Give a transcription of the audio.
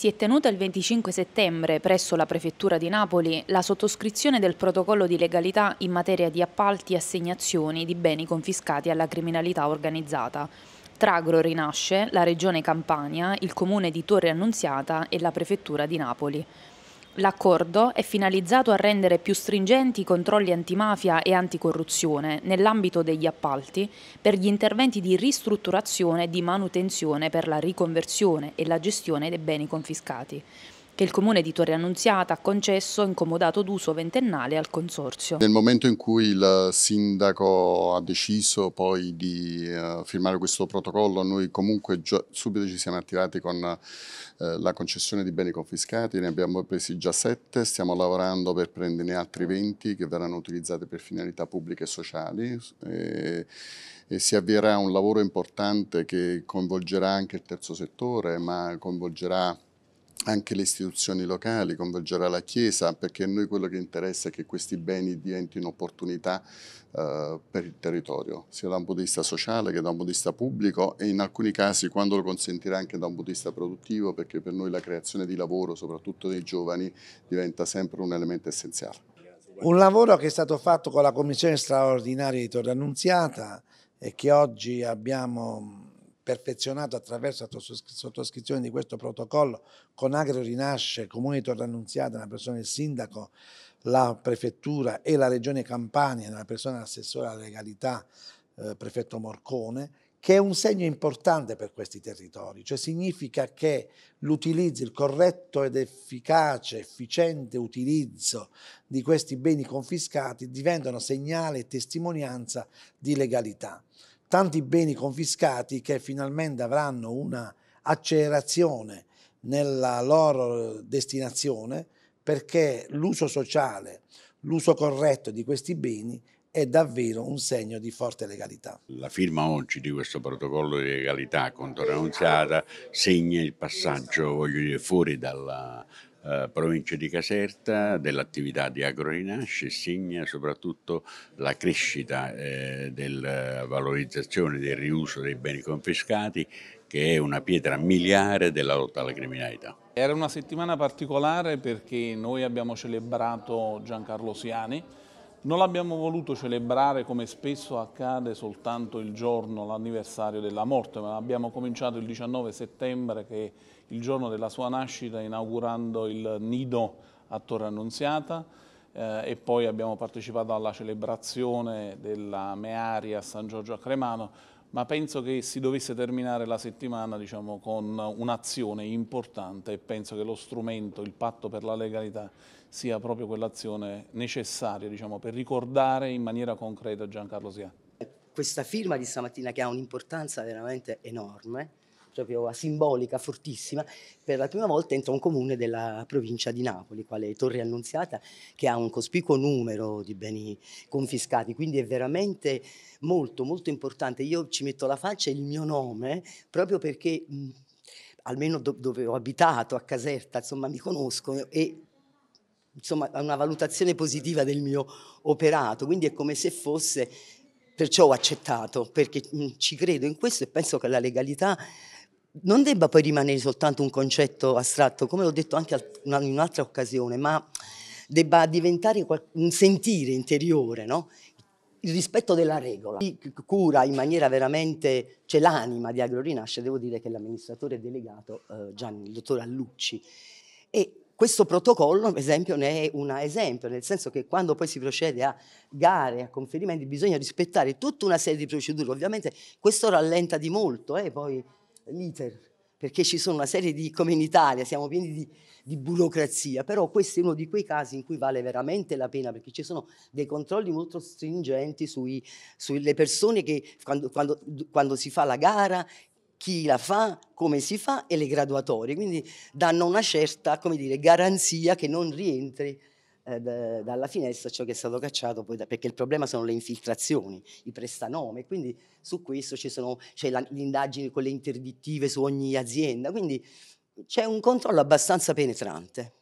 Si è tenuta il 25 settembre presso la Prefettura di Napoli la sottoscrizione del protocollo di legalità in materia di appalti e assegnazioni di beni confiscati alla criminalità organizzata. Tragro rinasce, la Regione Campania, il Comune di Torre Annunziata e la Prefettura di Napoli. L'accordo è finalizzato a rendere più stringenti i controlli antimafia e anticorruzione nell'ambito degli appalti per gli interventi di ristrutturazione e di manutenzione per la riconversione e la gestione dei beni confiscati che il Comune di Torre Annunziata ha concesso in comodato d'uso ventennale al Consorzio. Nel momento in cui il sindaco ha deciso poi di uh, firmare questo protocollo, noi comunque già, subito ci siamo attivati con uh, la concessione di beni confiscati, ne abbiamo presi già sette, stiamo lavorando per prenderne altri 20 che verranno utilizzati per finalità pubbliche e sociali e, e si avvierà un lavoro importante che coinvolgerà anche il terzo settore, ma coinvolgerà anche le istituzioni locali, coinvolgerà la Chiesa, perché a noi quello che interessa è che questi beni diventino opportunità eh, per il territorio, sia da un punto di vista sociale che da un punto di vista pubblico e in alcuni casi, quando lo consentirà, anche da un punto di vista produttivo, perché per noi la creazione di lavoro, soprattutto dei giovani, diventa sempre un elemento essenziale. Un lavoro che è stato fatto con la Commissione straordinaria di Torre Annunziata e che oggi abbiamo perfezionato attraverso la sottoscrizione di questo protocollo con Agrio Rinasce, Comune di Torranunziata, una persona del sindaco, la prefettura e la regione Campania, nella persona dell'assessore alla legalità, eh, prefetto Morcone, che è un segno importante per questi territori, cioè significa che l'utilizzo, il corretto ed efficace, efficiente utilizzo di questi beni confiscati diventano segnale e testimonianza di legalità tanti beni confiscati che finalmente avranno una accelerazione nella loro destinazione perché l'uso sociale, l'uso corretto di questi beni è davvero un segno di forte legalità. La firma oggi di questo protocollo di legalità contro l'annunziata segna il passaggio, voglio dire, fuori dalla eh, provincia di Caserta, dell'attività di AgroRinasce, segna soprattutto la crescita eh, della eh, valorizzazione del riuso dei beni confiscati che è una pietra miliare della lotta alla criminalità. Era una settimana particolare perché noi abbiamo celebrato Giancarlo Siani, non l'abbiamo voluto celebrare come spesso accade soltanto il giorno, l'anniversario della morte, ma abbiamo cominciato il 19 settembre che è il giorno della sua nascita inaugurando il nido a Torre Annunziata eh, e poi abbiamo partecipato alla celebrazione della Mearia a San Giorgio a Cremano ma penso che si dovesse terminare la settimana diciamo, con un'azione importante e penso che lo strumento, il patto per la legalità, sia proprio quell'azione necessaria diciamo, per ricordare in maniera concreta Giancarlo Sia. Questa firma di stamattina che ha un'importanza veramente enorme, proprio simbolica, fortissima, per la prima volta entra un comune della provincia di Napoli, quale Torre Annunziata, che ha un cospicuo numero di beni confiscati, quindi è veramente molto molto importante. Io ci metto la faccia e il mio nome proprio perché mh, almeno do dove ho abitato a Caserta, insomma, mi conoscono e insomma, una valutazione positiva del mio operato, quindi è come se fosse Perciò ho accettato, perché ci credo in questo e penso che la legalità non debba poi rimanere soltanto un concetto astratto, come l'ho detto anche in un'altra occasione, ma debba diventare un sentire interiore, no? il rispetto della regola. Chi cura in maniera veramente, c'è l'anima di Agro Rinasce, devo dire che l'amministratore delegato eh, Gianni, il dottor Allucci. E questo protocollo, per esempio, ne è un esempio, nel senso che quando poi si procede a gare, a conferimenti, bisogna rispettare tutta una serie di procedure. Ovviamente questo rallenta di molto, eh, poi l'iter, perché ci sono una serie di, come in Italia, siamo pieni di, di burocrazia, però questo è uno di quei casi in cui vale veramente la pena perché ci sono dei controlli molto stringenti sui, sulle persone che quando, quando, quando si fa la gara chi la fa, come si fa e le graduatorie, quindi danno una certa come dire, garanzia che non rientri eh, dalla finestra ciò che è stato cacciato, da, perché il problema sono le infiltrazioni, i prestanome, quindi su questo ci sono, c'è la, l'indagine con le interdittive su ogni azienda, quindi c'è un controllo abbastanza penetrante.